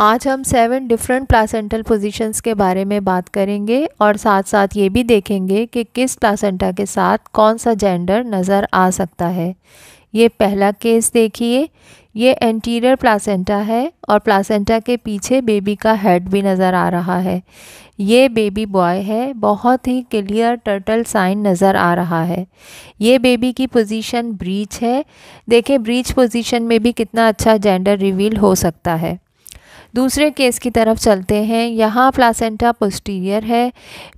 आज हम seven different placental positions के बारे में बात करेंगे और साथ साथ ये भी देखेंगे कि किस प्लासेंटा के साथ कौन सा जेंडर नज़र आ सकता है ये पहला केस देखिए ये एंटीरियर प्लासेंटा है और प्लासेंटा के पीछे बेबी का हेड भी नज़र आ रहा है ये बेबी बॉय है बहुत ही क्लियर टर्टल साइन नज़र आ रहा है ये बेबी की पोजीशन ब्रीच है देखें ब्रीच पोजीशन में भी कितना अच्छा जेंडर रिवील हो सकता है दूसरे केस की तरफ चलते हैं यहाँ प्लासेंटा पोस्टीरियर है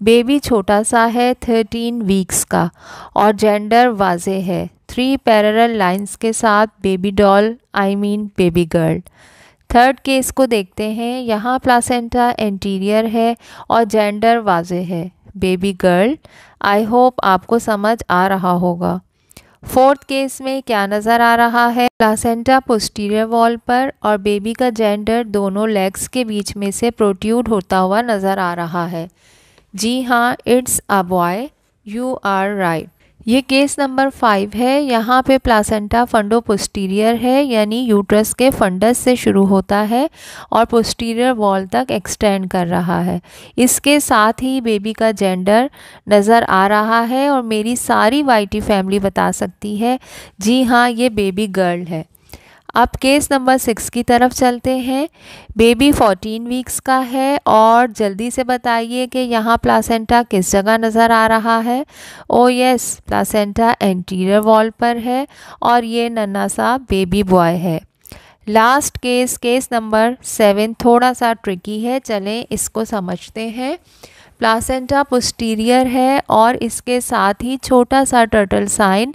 बेबी छोटा सा है थर्टीन वीक्स का और जेंडर वाजे है थ्री पैरल लाइंस के साथ baby doll I mean baby girl third case को देखते हैं यहाँ प्लासेंटा एंटीरियर है और जेंडर वाजे है बेबी गर्ल आई होप आपको समझ आ रहा होगा फोर्थ केस में क्या नज़र आ रहा है प्लासेंटा पोस्टीरियर वॉल पर और बेबी का जेंडर दोनों लेग्स के बीच में से प्रोट्यूड होता हुआ नज़र आ रहा है जी हाँ it's a boy you are right ये केस नंबर फाइव है यहाँ पे प्लासेंटा फंडो पोस्टीरियर है यानी यूट्रस के फंडस से शुरू होता है और पोस्टीरियर वॉल तक एक्सटेंड कर रहा है इसके साथ ही बेबी का जेंडर नज़र आ रहा है और मेरी सारी वाइटी फैमिली बता सकती है जी हाँ ये बेबी गर्ल है अब केस नंबर सिक्स की तरफ चलते हैं बेबी फोर्टीन वीक्स का है और जल्दी से बताइए कि यहाँ प्लासेंटा किस जगह नज़र आ रहा है oh yes placenta anterior wall पर है और ये नन्ना सा बेबी बॉय है last case case number seven थोड़ा सा ट्रिकी है चलें इसको समझते हैं प्लासेंटा पोस्टीरियर है और इसके साथ ही छोटा सा टर्टल साइन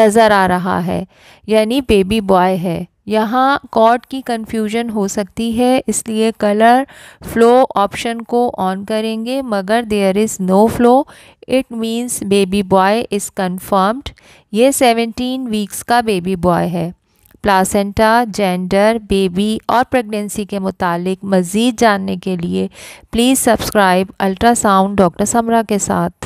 नज़र आ रहा है यानी बेबी बॉय है यहाँ कॉर्ड की कंफ्यूजन हो सकती है इसलिए कलर फ्लो ऑप्शन को ऑन करेंगे मगर there is no flow it means baby boy is confirmed ये 17 वीक्स का बेबी बॉय है प्लासेंटा जेंडर बेबी और प्रेगनेंसी के मुतालिक मज़ीद जानने के लिए please subscribe ultrasound doctor Samra के साथ